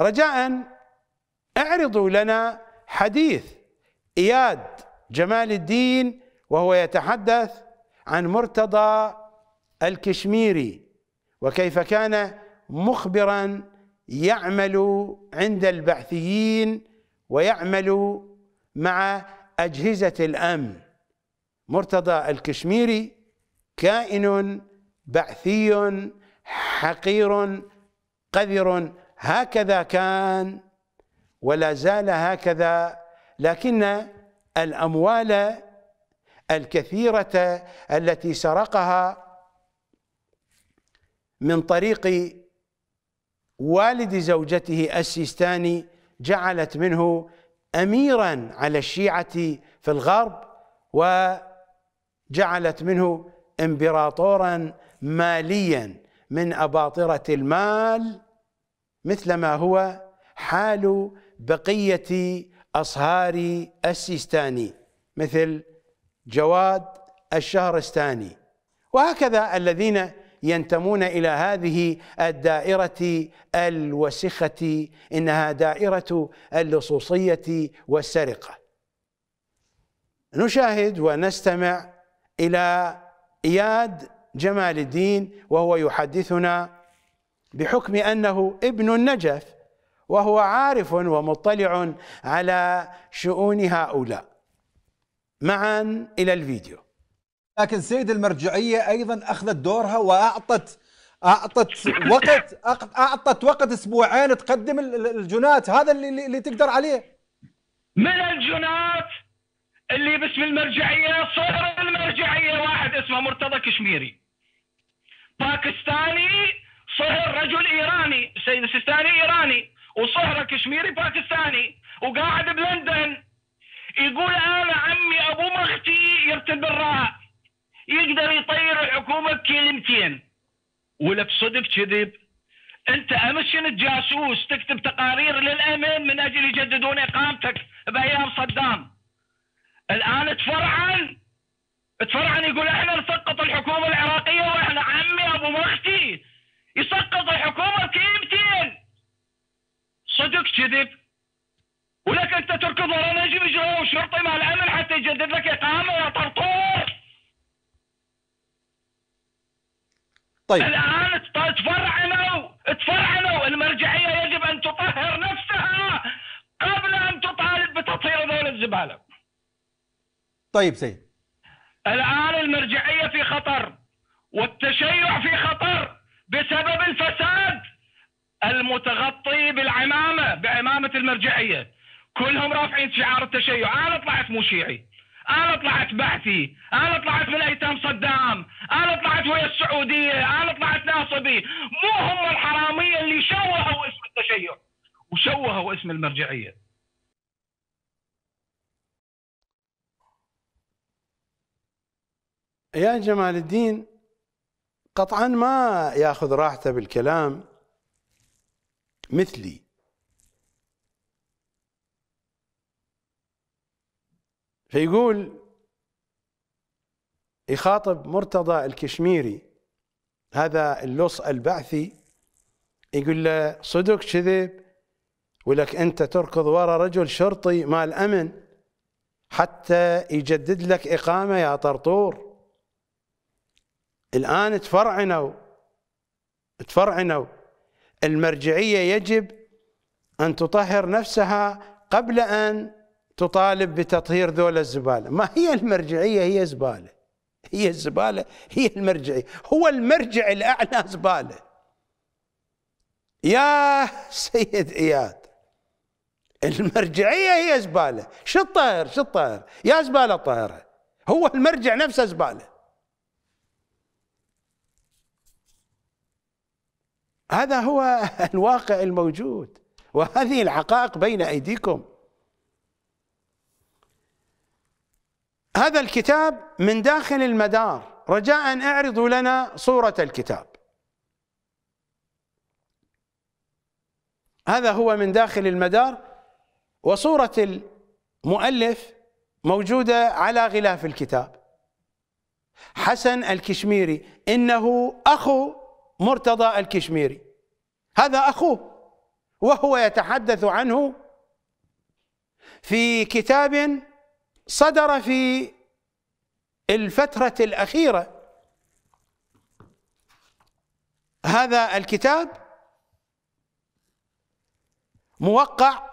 رجاء اعرضوا لنا حديث اياد جمال الدين وهو يتحدث عن مرتضى الكشميري وكيف كان مخبرا يعمل عند البعثيين ويعمل مع اجهزه الامن مرتضى الكشميري كائن بعثي حقير قذر هكذا كان ولا زال هكذا لكن الأموال الكثيرة التي سرقها من طريق والد زوجته السيستاني جعلت منه أميرا على الشيعة في الغرب وجعلت منه إمبراطورا ماليا من أباطرة المال مثل ما هو حال بقية أصهار السيستاني مثل جواد الشهرستاني وهكذا الذين ينتمون الى هذه الدائره الوسخه انها دائره اللصوصيه والسرقه نشاهد ونستمع الى اياد جمال الدين وهو يحدثنا بحكم انه ابن النجف وهو عارف ومطلع على شؤون هؤلاء معا الى الفيديو لكن سيد المرجعيه ايضا اخذت دورها واعطت اعطت وقت اعطت وقت اسبوعين تقدم الجنات هذا اللي, اللي تقدر عليه من الجنات اللي باسم المرجعيه صدر المرجعيه واحد اسمه مرتضى كشميري باكستاني صهر رجل ايراني سيد السيستاني ايراني وصهره كشميري باكستاني وقاعد بلندن يقول انا عمي ابو مختي يرتب الراء يقدر يطير الحكومه بكلمتين ولا بصدق كذب انت امس شنت جاسوس تكتب تقارير للامن من اجل يجددون اقامتك بايام صدام الان تفرعن تفرعن يقول احنا نسقط الحكومه العراقيه واحنا عمي ابو مختي يسقط الحكومة كيمتين صدق كذب ولك انت تركض ورا نجم اجرام شرطي مع الامن حتى يجدد لك اقامه يا طرطور طيب الان تفرعنوا تفرعنوا المرجعيه يجب ان تطهر نفسها قبل ان تطالب بتطهير هذول الزباله طيب سيد الان المرجعيه في خطر والتشيع في خطر بسبب الفساد المتغطي بالعمامة بعمامة المرجعية كلهم رافعين شعار التشيع أنا طلعت مو شيعي أنا طلعت بعثي أنا طلعت من أيتام صدام أنا طلعت ويا السعودية أنا طلعت ناصبي مو هم الحرامية اللي شوهوا اسم التشيع وشوهوا اسم المرجعية يا جمال الدين قطعا ما ياخذ راحته بالكلام مثلي فيقول يخاطب مرتضى الكشميري هذا اللص البعثي يقول له صدق كذب ولك انت تركض ورا رجل شرطي مال امن حتى يجدد لك اقامه يا طرطور الآن تفرعنوا تفرعنوا المرجعية يجب أن تطهر نفسها قبل أن تطالب بتطهير ذول الزبالة ما هي المرجعية هي زبالة هي الزبالة هي المرجعية هو المرجع الأعلى زبالة يا سيد إياد المرجعية هي زبالة شو الطاهر شو الطاهر يا زبالة طاهرة هو المرجع نفسه زبالة هذا هو الواقع الموجود وهذه الحقائق بين ايديكم هذا الكتاب من داخل المدار رجاء اعرضوا لنا صورة الكتاب هذا هو من داخل المدار وصورة المؤلف موجودة على غلاف الكتاب حسن الكشميري إنه أخو مرتضى الكشميري هذا أخوه وهو يتحدث عنه في كتاب صدر في الفترة الأخيرة هذا الكتاب موقع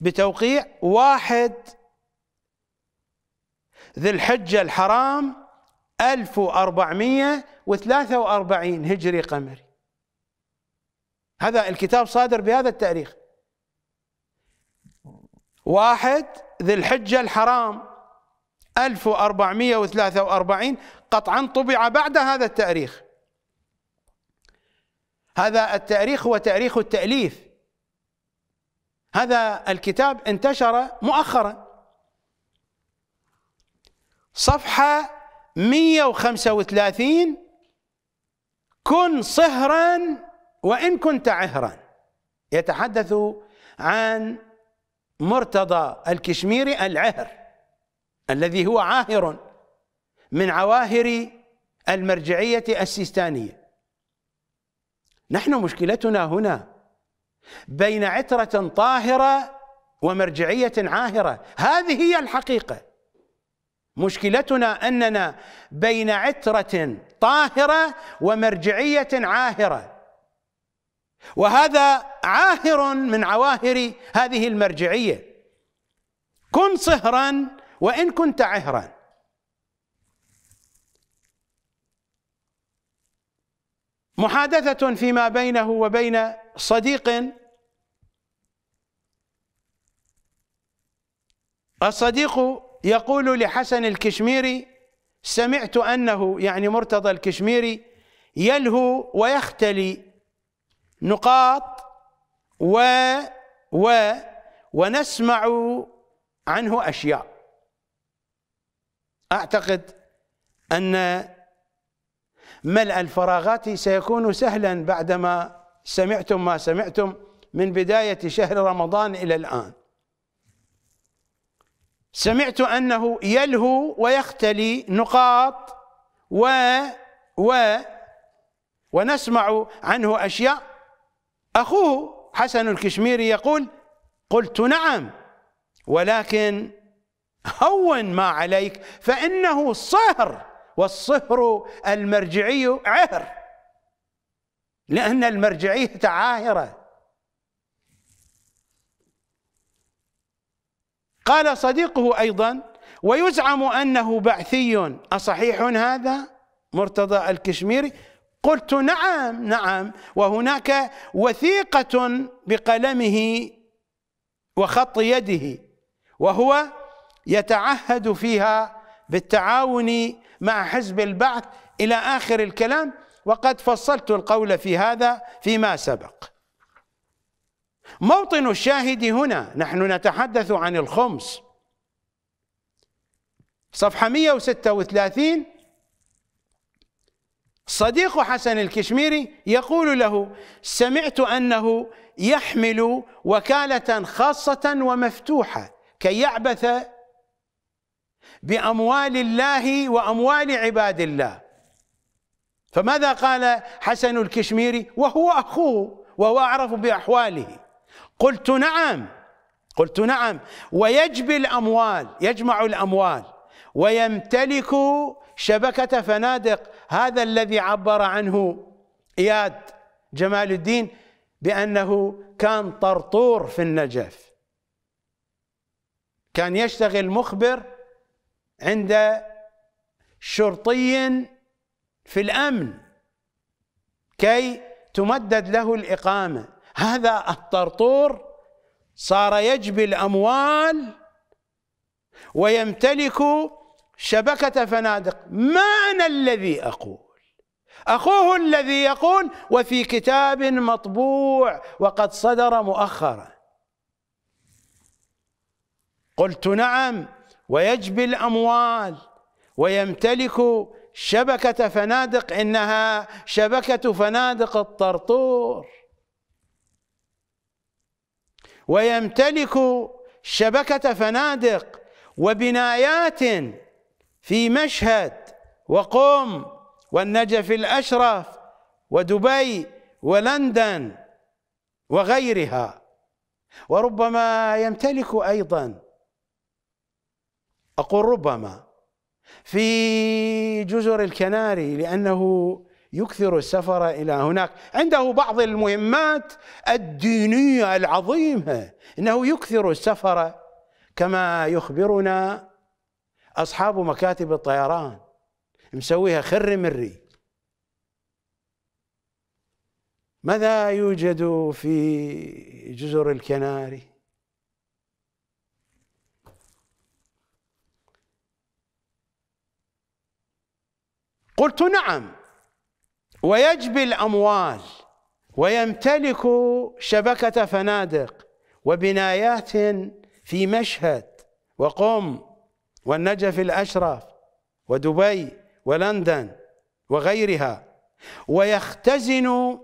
بتوقيع واحد ذي الحجة الحرام 1443 هجري قمري هذا الكتاب صادر بهذا التاريخ واحد ذي الحجة الحرام 1443 قطعا طبع بعد هذا التاريخ هذا التاريخ هو تاريخ التأليف هذا الكتاب انتشر مؤخرا صفحة 135 كن صهرا وإن كنت عهرا يتحدث عن مرتضى الكشميري العهر الذي هو عاهر من عواهر المرجعية السيستانية نحن مشكلتنا هنا بين عترة طاهرة ومرجعية عاهرة هذه هي الحقيقة مشكلتنا اننا بين عتره طاهره ومرجعيه عاهره وهذا عاهر من عواهر هذه المرجعيه كن صهرا وان كنت عهرا محادثه فيما بينه وبين صديق الصديق يقول لحسن الكشميري سمعت أنه يعني مرتضى الكشميري يلهو ويختلي نقاط و و ونسمع عنه أشياء أعتقد أن ملء الفراغات سيكون سهلا بعدما سمعتم ما سمعتم من بداية شهر رمضان إلى الآن سمعت أنه يلهو ويختلي نقاط و و ونسمع عنه أشياء أخوه حسن الكشميري يقول قلت نعم ولكن هون ما عليك فإنه صهر والصهر المرجعي عهر لأن المرجعية عاهرة قال صديقه أيضا ويزعم أنه بعثي أصحيح هذا مرتضى الكشميري قلت نعم نعم وهناك وثيقة بقلمه وخط يده وهو يتعهد فيها بالتعاون مع حزب البعث إلى آخر الكلام وقد فصلت القول في هذا فيما سبق موطن الشاهد هنا نحن نتحدث عن الخمس صفحة 136 صديق حسن الكشميري يقول له سمعت أنه يحمل وكالة خاصة ومفتوحة كي يعبث بأموال الله وأموال عباد الله فماذا قال حسن الكشميري وهو أخوه وهو أعرف بأحواله قلت نعم قلت نعم ويجبي الأموال يجمع الأموال ويمتلك شبكة فنادق هذا الذي عبر عنه إياد جمال الدين بأنه كان طرطور في النجف كان يشتغل مخبر عند شرطي في الأمن كي تمدد له الإقامة هذا الطرطور صار يجبي الأموال ويمتلك شبكة فنادق ما أنا الذي أقول أخوه الذي يقول وفي كتاب مطبوع وقد صدر مؤخرا قلت نعم ويجبي الأموال ويمتلك شبكة فنادق إنها شبكة فنادق الطرطور ويمتلك شبكة فنادق وبنايات في مشهد وقم والنجف الأشرف ودبي ولندن وغيرها وربما يمتلك أيضا أقول ربما في جزر الكناري لأنه يكثر السفر الى هناك عنده بعض المهمات الدينيه العظيمه انه يكثر السفر كما يخبرنا اصحاب مكاتب الطيران مسويها خر مري ماذا يوجد في جزر الكناري قلت نعم ويجبي الأموال ويمتلك شبكة فنادق وبنايات في مشهد وقم والنجف الأشرف ودبي ولندن وغيرها ويختزن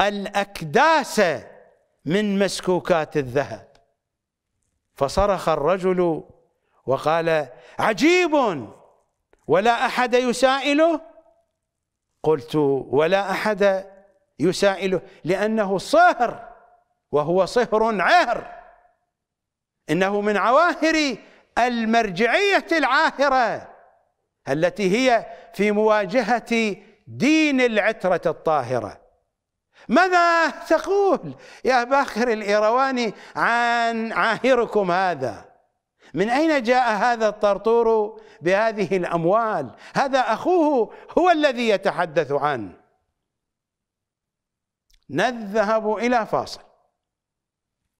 الأكداس من مسكوكات الذهب فصرخ الرجل وقال عجيب ولا أحد يسائله قلت ولا أحد يسائله لأنه صهر وهو صهر عهر إنه من عواهر المرجعية العاهرة التي هي في مواجهة دين العترة الطاهرة ماذا تقول يا باخر الإيرواني عن عاهركم هذا من أين جاء هذا الطرطور بهذه الأموال هذا أخوه هو الذي يتحدث عنه نذهب إلى فاصل